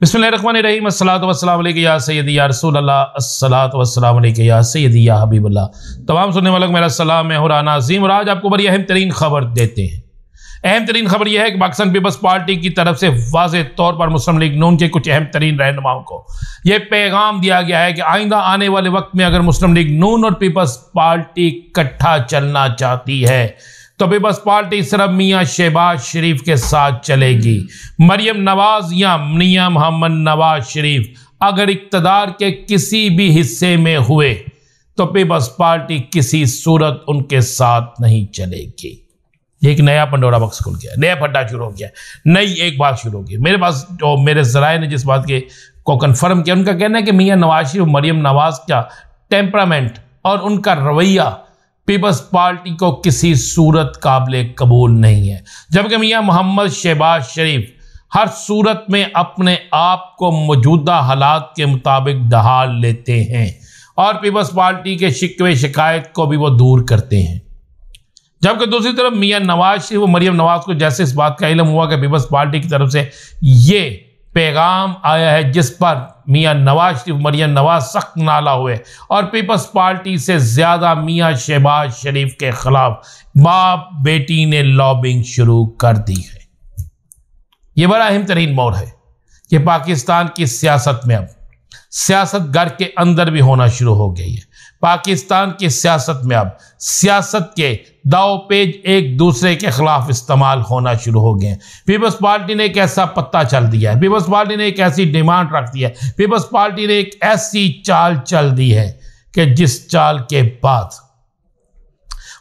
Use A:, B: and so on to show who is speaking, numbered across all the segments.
A: या तमाम सुनने वालों को मेरा सलाम है और नाजीम और आज आपको बड़ी अहम तरीन खबर देते हैं अहम तरीन खबर यह है कि पाकिस्तान पीपल्स पार्टी की तरफ से वाज तौर पर मुस्लिम लीग नून के कुछ अहम तरीन रहनुमाओं को यह पैगाम दिया गया है कि आइंदा आने वाले वक्त में अगर मुस्लिम लीग नून और पीपल्स पार्टी इकट्ठा चलना चाहती है तो पीपल्स पार्टी सिर्फ मियाँ शहबाज शरीफ के साथ चलेगी मरियम नवाज या मियाँ मोहम्मद नवाज शरीफ अगर इकतदार के किसी भी हिस्से में हुए तो पीपल्स पार्टी किसी सूरत उनके साथ नहीं चलेगी एक नया पंडोरा बक्स खुल गया नया फड्डा शुरू हो गया नई एक बात शुरू हो गई मेरे पास जो मेरे जराए ने जिस बात के को कन्फर्म किया उनका कहना है कि मियाँ नवाज शरीफ मरियम नवाज का टेम्परामेंट और उनका रवैया पीपल्स पार्टी को किसी सूरत काबिल कबूल नहीं है जबकि मियाँ मोहम्मद शहबाज शरीफ हर सूरत में अपने आप को मौजूदा हालात के मुताबिक ढहाल लेते हैं और पीपल्स पार्टी के शिकवे शिकायत को भी वो दूर करते हैं जबकि दूसरी तरफ मियाँ नवाज शरीफ और मरियम नवाज को जैसे इस बात का इलम हुआ कि पीपल्स पार्टी की तरफ से ये पैगाम आया है जिस पर मियाँ नवाज शरीफ मरियम नवाज सख्त नाला हुए और पीपल्स पार्टी से ज़्यादा मियाँ शहबाज शरीफ के ख़िलाफ़ बाप बेटी ने लॉबिंग शुरू कर दी है ये बड़ा अहम तरीन मोर है कि पाकिस्तान की सियासत में अब सियासत घर के अंदर भी होना शुरू हो गई है पाकिस्तान की सियासत में अब सियासत के दाव पेज एक दूसरे के खिलाफ इस्तेमाल होना शुरू हो गए पीपल्स पार्टी ने एक ऐसा पत्ता चल दिया है पीपल्स पार्टी ने एक ऐसी डिमांड रख दी है पीपल्स पार्टी ने एक ऐसी चाल चल दी है कि जिस चाल के बाद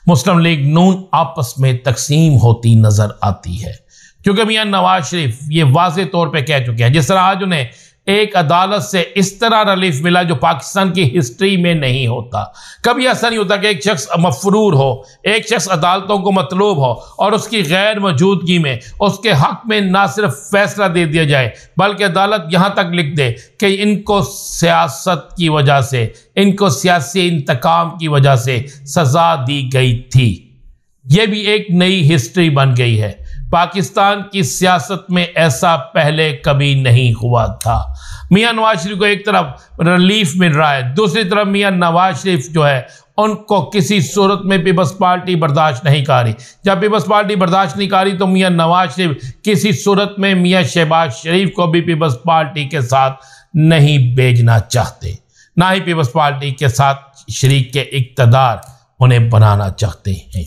A: मुस्लिम लीग नून आपस में तकसीम होती नजर आती है क्योंकि मियाँ नवाज शरीफ ये वाज तौर पर कह चुके हैं जिस तरह आज उन्हें एक अदालत से इस तरह रिलीफ मिला जो पाकिस्तान की हिस्ट्री में नहीं होता कभी ऐसा नहीं होता कि एक शख्स मफरूर हो एक शख्स अदालतों को मतलूब हो और उसकी गैर मौजूदगी में उसके हक में ना सिर्फ फैसला दे दिया जाए बल्कि अदालत यहाँ तक लिख दे कि इनको सियासत की वजह से इनको सियासी इंतकाम की वजह से सज़ा दी गई थी ये भी एक नई हिस्ट्री बन गई है पाकिस्तान की सियासत में ऐसा पहले कभी नहीं हुआ था मियाँ नवाज शरीफ को एक तरफ रिलीफ मिल रहा है दूसरी तरफ मियाँ नवाज शरीफ जो है उनको किसी सूरत में पीपल्स पार्टी बर्दाश्त नहीं कर रही जब पीपल्स पार्टी बर्दाश्त नहीं कर रही तो मियाँ नवाज शरीफ किसी सूरत में मियाँ शहबाज शरीफ को भी पीपल्स पार्टी के साथ नहीं भेजना चाहते ना ही पीपल्स पार्टी के साथ शरीक के इकतदार उन्हें बनाना चाहते हैं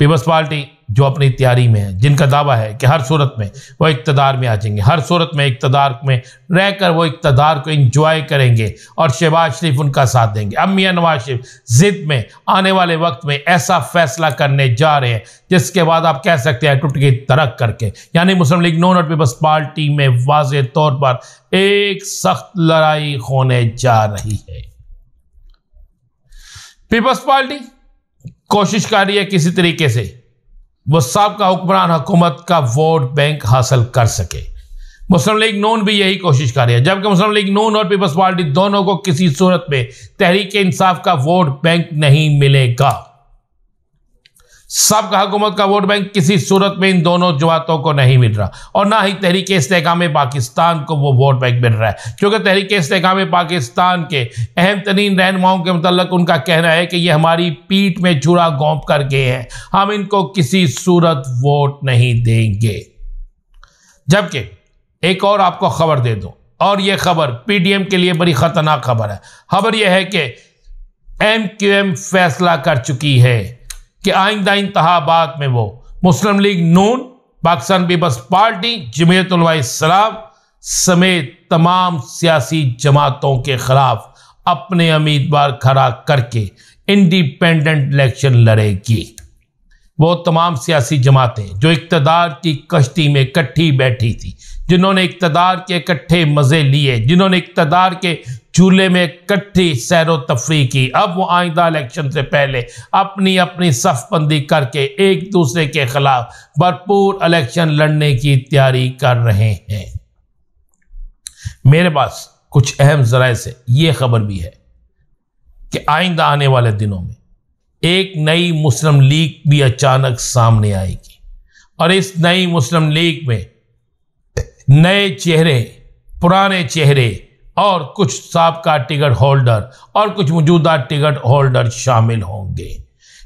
A: पीपल्स पार्टी जो अपनी तैयारी में है जिनका दावा है कि हर सूरत में वो इकतदार में आ जाएंगे हर सूरत में इकतदार में रहकर वो इकतदार को इंजॉय करेंगे और शहबाज शरीफ उनका साथ देंगे अब मियाँ नवाज शरीफ जिद में आने वाले वक्त में ऐसा फैसला करने जा रहे हैं जिसके बाद आप कह सकते हैं टूट गई तरक करके यानी मुस्लिम लीग नॉन पीपल्स पार्टी में वाज तौर पर एक सख्त लड़ाई होने जा रही है पीपल्स पार्टी कोशिश कर रही है किसी तरीके से वो सबका हुक्मरान हुकूमत का वोट बैंक हासिल कर सके मुस्लिम लीग नून भी यही कोशिश कर रही है जबकि मुस्लिम लीग नून और पीपल्स पार्टी दोनों को किसी सूरत में तहरीक इंसाफ का वोट बैंक नहीं मिलेगा सबका हुकूमत का वोट बैंक किसी सूरत में इन दोनों जमातों को नहीं मिल रहा और ना ही तहरीक इस्तेकाम पाकिस्तान को वो वोट बैंक मिल रहा है क्योंकि तहरीक इस्तेकाम पाकिस्तान के अहम तरीन रहनुमाओं के मतलब उनका कहना है कि ये हमारी पीठ में चूड़ा गोंप कर गए हैं हम इनको किसी सूरत वोट नहीं देंगे जबकि एक और आपको खबर दे दूँ और ये खबर पीडीएम के लिए बड़ी ख़तरनाक खबर है खबर यह है कि एम क्यू एम फैसला कर चुकी है कि आइंदा इंतबात में वो मुस्लिम लीग नून पाकिस्तान पीपल्स पार्टी जमयतलाम समेत तमाम सियासी जमातों के खिलाफ अपने उम्मीदवार खड़ा करके इंडिपेंडेंट इलेक्शन लड़ेगी वो तमाम सियासी जमातें जो इकतदार की कश्ती में इकट्ठी बैठी थी जिन्होंने इकतदार के इकट्ठे मज़े लिए जिन्होंने इकतदार के चूल्हे में इकट्ठी सैर व तफरी की अब वो आइंदा इलेक्शन से पहले अपनी अपनी सफबंदी करके एक दूसरे के खिलाफ भरपूर इलेक्शन लड़ने की तैयारी कर रहे हैं मेरे पास कुछ अहम जराए से ये खबर भी है कि आइंदा आने वाले दिनों में एक नई मुस्लिम लीग भी अचानक सामने आएगी और इस नई मुस्लिम लीग में नए चेहरे पुराने चेहरे और कुछ सबका टिकट होल्डर और कुछ मौजूदा टिकट होल्डर शामिल होंगे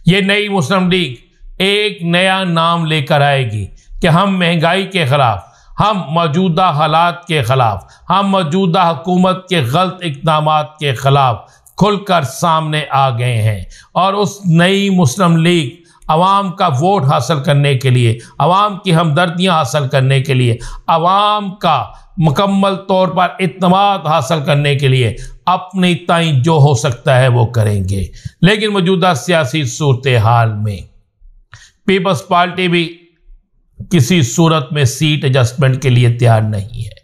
A: ये नई मुस्लिम लीग एक नया नाम लेकर आएगी कि हम महंगाई के ख़िलाफ़ हम मौजूदा हालात के ख़िलाफ़ हम मौजूदा हुकूमत के गलत इकदाम के ख़िलाफ़ खुलकर सामने आ गए हैं और उस नई मुस्लिम लीग आवाम का वोट हासिल करने के लिए आवाम की हमदर्दियाँ हासिल करने के लिए अवाम का मुकम्मल तौर पर इतमाद हासिल करने के लिए अपनी तय जो हो सकता है वो करेंगे लेकिन मौजूदा सियासी सूरत हाल में पीपल्स पार्टी भी किसी सूरत में सीट एडजस्टमेंट के लिए तैयार नहीं है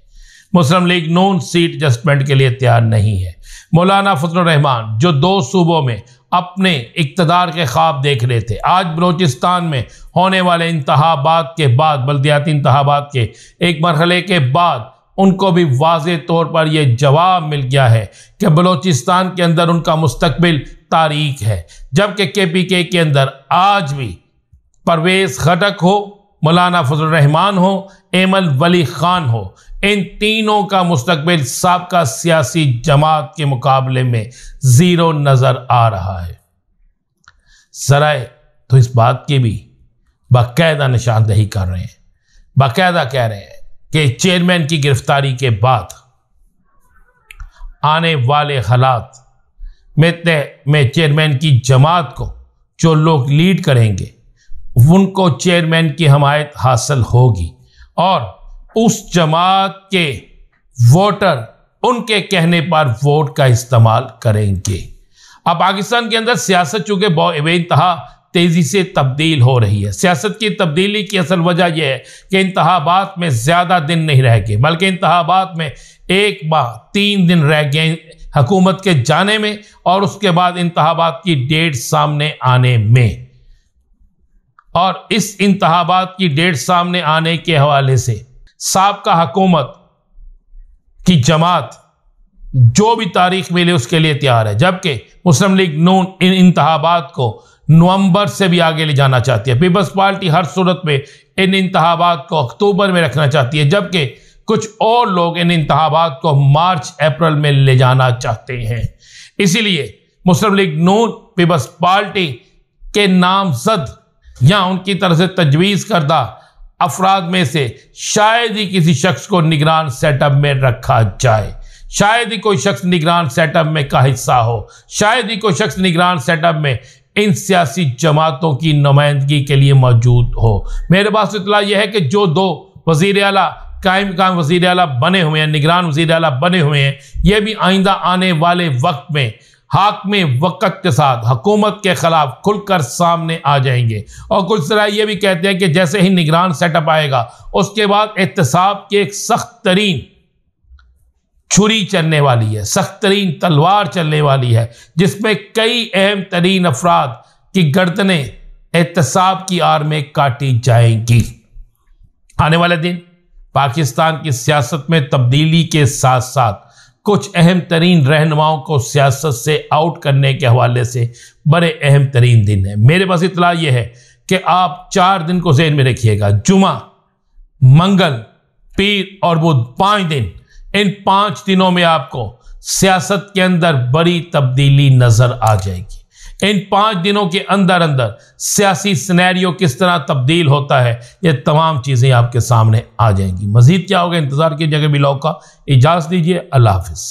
A: मुस्लिम लीग नून सीट एडजस्टमेंट के लिए तैयार नहीं है मौलाना फजलरहमान जो दो सूबों में अपने इकतदार के ख्वाब देख रहे थे आज बलोचिस्तान में होने वाले इंतबात के बाद बल्दियाती इंतबात के एक मरहले के बाद उनको भी वाज तौर पर यह जवाब मिल गया है कि बलोचिस्तान के अंदर उनका मुस्तबिल तारीख है जबकि के पी के अंदर आज भी परवेज़ खटक हो मौलाना फजल रहमान हो एमल वली ख़ान हो इन तीनों का मुस्तबिल सबका सियासी जमात के मुकाबले में ज़ीरो नज़र आ रहा है सराय तो इस बात की भी बाकायदा निशानदेही कर रहे हैं बाकायदा कह रहे हैं कि चेयरमैन की गिरफ्तारी के बाद आने वाले हालात में तय में चेयरमैन की जमात को जो लोग लीड करेंगे उनको चेयरमैन की हमायत हासिल होगी और उस जमात के वोटर उनके कहने पर वोट का इस्तेमाल करेंगे अब पाकिस्तान के अंदर सियासत चूँकि बेतहा तेज़ी से तब्दील हो रही है सियासत की तब्दीली की असल वजह यह है कि इंतबात में ज़्यादा दिन नहीं रह गए बल्कि इंतबात में एक बार तीन दिन रह गए हकूमत के जाने में और उसके बाद इंतबात की डेट सामने आने में और इस इंतहाबाद की डेट सामने आने के हवाले से सबका हकूमत की जमात जो भी तारीख मिले उसके लिए तैयार है जबकि मुस्लिम लीग नून इन इंतहाबाद को नवंबर से भी आगे ले जाना चाहती है पीपल्स पार्टी हर सूरत में इन इंतबात को अक्टूबर में रखना चाहती है जबकि कुछ और लोग इन इंतबात को मार्च अप्रैल में ले जाना चाहते हैं इसीलिए मुस्लिम लीग नून पीपल्स पार्टी के नामजद या उनकी तरह से तजवीज़ करदा अफराद में से शायद ही किसी शख्स को निगरान सेटअप में रखा जाए शायद ही कोई शख्स निगरान सेटअप में का हिस्सा हो शायद ही कोई शख्स निगरान सेटअप में इन सियासी जमातों की नुमाइंदगी के लिए मौजूद हो मेरे पास इतला यह है कि जो दो वजीर अला कायम कायम वजीर अला बने हुए हैं निगरान वजीर अला बने हुए हैं यह भी आइंदा आने वाले वक्त में हाक में वक़्त के साथ हकूमत के ख़िलाफ़ खुलकर सामने आ जाएंगे और कुछ तरह ये भी कहते हैं कि जैसे ही निगरान सेटअप आएगा उसके बाद एहतसाब की एक सख्त तरीन छुरी चलने वाली है सख्त तरीन तलवार चलने वाली है जिसमें कई अहम तरीन अफराद की गर्दने एहतसाब की आड़ में काटी जाएंगी आने वाले दिन पाकिस्तान की सियासत में तब्दीली के साथ साथ कुछ अहम तरीन रहनुमाओं को सियासत से आउट करने के हवाले से बड़े अहम तरीन दिन है मेरे पास इतला यह है कि आप चार दिन को जेन में रखिएगा जुमा मंगल पीर और बुध पाँच दिन इन पाँच दिनों में आपको सियासत के अंदर बड़ी तब्दीली नज़र आ जाएगी इन पाँच दिनों के अंदर अंदर सियासी सिनेरियो किस तरह तब्दील होता है ये तमाम चीज़ें आपके सामने आ जाएंगी मज़ीद क्या होगा इंतज़ार कीजिएगा बिलाओ का इजाज़ दीजिए अल्लाह हाफिज़